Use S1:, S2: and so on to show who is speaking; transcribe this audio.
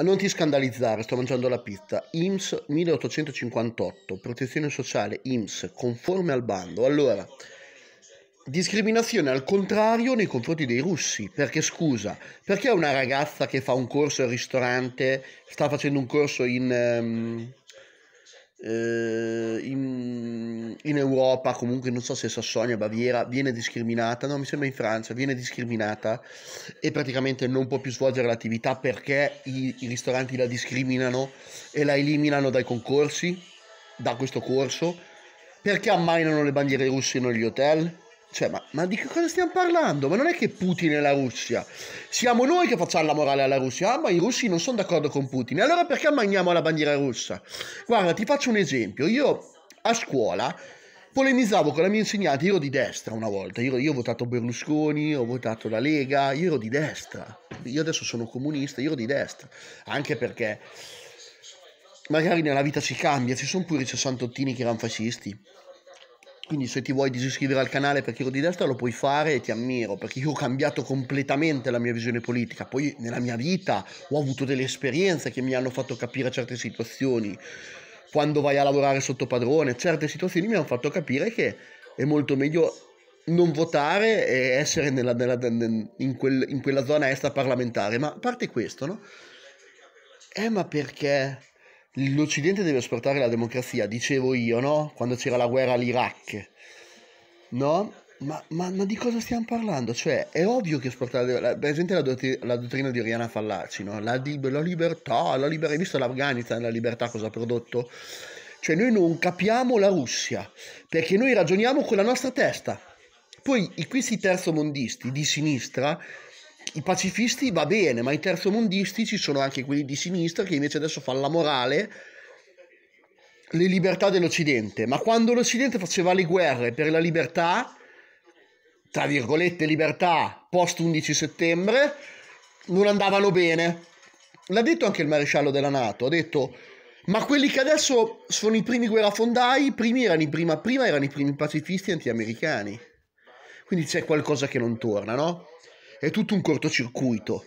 S1: Ah, non ti scandalizzare, sto mangiando la pizza. IMS 1858, protezione sociale IMS, conforme al bando. Allora, discriminazione al contrario nei confronti dei russi, perché scusa, perché una ragazza che fa un corso al ristorante, sta facendo un corso in... Um, eh, in in Europa, comunque non so se Sassonia, Baviera, viene discriminata, no mi sembra in Francia, viene discriminata e praticamente non può più svolgere l'attività perché i, i ristoranti la discriminano e la eliminano dai concorsi, da questo corso, perché ammainano le bandiere russe negli hotel. Cioè, ma, ma, di che cosa stiamo parlando? Ma non è che Putin è la Russia. Siamo noi che facciamo la morale alla Russia. Ah, ma i russi non sono d'accordo con Putin. Allora perché ammaniamo la bandiera russa? Guarda, ti faccio un esempio. Io a scuola polemizzavo con la mia insegnante, io ero di destra una volta, io, io, ho votato Berlusconi, ho votato la Lega, io ero di destra, io adesso sono comunista, io ero di destra, anche perché magari nella vita si cambia, ci sono pure i sessantottini che erano fascisti, quindi se ti vuoi disiscrivere al canale perché ero di destra lo puoi fare e ti ammiro, perché io ho cambiato completamente la mia visione politica. Poi nella mia vita ho avuto delle esperienze che mi hanno fatto capire certe situazioni quando vai a lavorare sotto padrone, certe situazioni mi hanno fatto capire che è molto meglio non votare e essere nella, nella, in, quel, in, quella zona extra parlamentare. Ma a parte questo, no? Eh, ma perché l'Occidente deve esportare la democrazia? Dicevo io, no? Quando c'era la guerra all'Iraq, no? Ma, ma, ma, di cosa stiamo parlando? Cioè, è ovvio che esportare. La, esempio la, dot- la dottrina di Oriana Fallaci, no? La, di- la libertà, la libertà. Hai visto l'Afghanistan, la libertà cosa ha prodotto? Cioè, noi non capiamo la Russia perché noi ragioniamo con la nostra testa. Poi i, questi terzomondisti di sinistra, i pacifisti va bene, ma i terzomondisti ci sono anche quelli di sinistra che invece adesso fanno la morale le libertà dell'Occidente, ma quando l'Occidente faceva le guerre per la libertà, tra virgolette, libertà post 11 settembre non andavano bene. L'ha detto anche il maresciallo della Nato, ha detto ma quelli che adesso sono i primi guerrafondai, i primi erano i prima, prima erano i primi pacifisti anti-americani. Quindi c'è qualcosa che non torna, no? È tutto un cortocircuito.